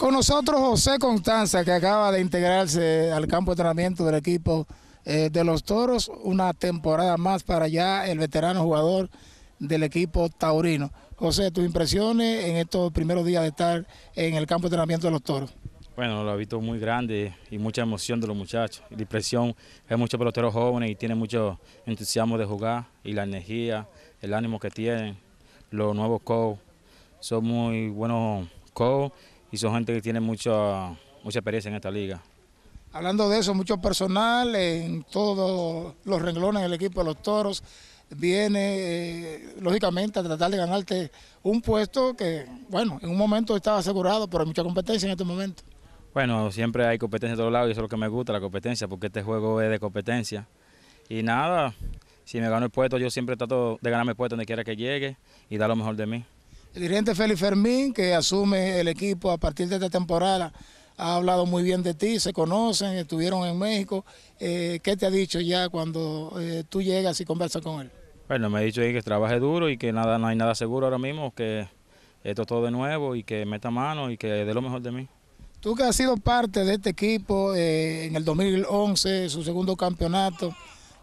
Con nosotros José Constanza, que acaba de integrarse al campo de entrenamiento del equipo eh, de los Toros, una temporada más para allá, el veterano jugador del equipo taurino. José, tus impresiones en estos primeros días de estar en el campo de entrenamiento de los Toros. Bueno, lo he visto muy grande y mucha emoción de los muchachos. la impresión, para los Toros jóvenes y tienen mucho entusiasmo de jugar y la energía, el ánimo que tienen, los nuevos co Son muy buenos co y son gente que tiene mucha, mucha experiencia en esta liga. Hablando de eso, mucho personal en todos los renglones del equipo de los toros viene, eh, lógicamente, a tratar de ganarte un puesto que, bueno, en un momento estaba asegurado, pero hay mucha competencia en este momento. Bueno, siempre hay competencia de todos lados y eso es lo que me gusta, la competencia, porque este juego es de competencia. Y nada, si me gano el puesto, yo siempre trato de ganarme el puesto donde quiera que llegue y dar lo mejor de mí. El dirigente Félix Fermín, que asume el equipo a partir de esta temporada, ha hablado muy bien de ti, se conocen, estuvieron en México. Eh, ¿Qué te ha dicho ya cuando eh, tú llegas y conversas con él? Bueno, me ha dicho que trabaje duro y que nada, no hay nada seguro ahora mismo, que esto es todo de nuevo y que meta mano y que dé lo mejor de mí. Tú que has sido parte de este equipo eh, en el 2011, su segundo campeonato,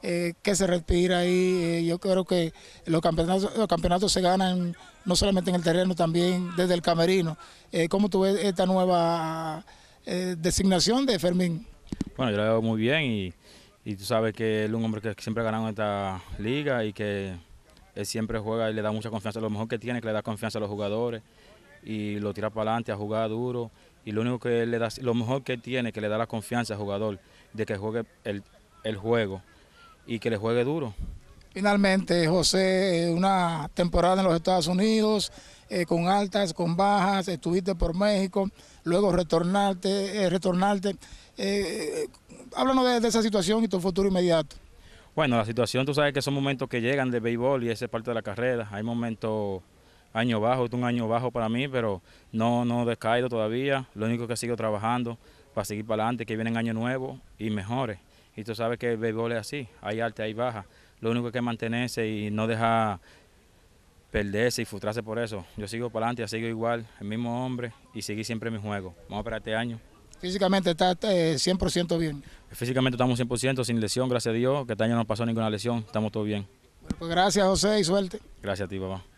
eh, que se respira ahí. Eh, yo creo que los campeonatos, los campeonatos se ganan no solamente en el terreno, también desde el camerino. Eh, ¿Cómo tú ves esta nueva designación de Fermín? Bueno, yo la veo muy bien y, y tú sabes que es un hombre que siempre ha ganado en esta liga y que él siempre juega y le da mucha confianza. Lo mejor que tiene que le da confianza a los jugadores y lo tira para adelante a jugar duro. Y lo único que le da, lo mejor que tiene que le da la confianza al jugador de que juegue el, el juego y que le juegue duro. Finalmente, José, eh, una temporada en los Estados Unidos, eh, con altas, con bajas, estuviste por México, luego retornarte, eh, retornarte. háblanos de, esa situación y tu futuro inmediato. Bueno, la situación, tú sabes que son momentos que llegan de béisbol y esa es parte de la carrera. Hay momentos, año bajo, un año bajo para mí, pero no, no descaído todavía. Lo único que sigo trabajando para seguir para adelante, que vienen años nuevos y mejores. Y tú sabes que el béisbol es así, hay alta, hay baja. Lo único que mantenerse y no dejar perderse y frustrarse por eso. Yo sigo para adelante, sigo igual, el mismo hombre y seguí siempre mi juego. Vamos a para este año. Físicamente está 100% eh, bien. Físicamente estamos 100% sin lesión, gracias a Dios, que este año no pasó ninguna lesión, estamos todos bien. pues gracias José y suerte. Gracias a ti, papá.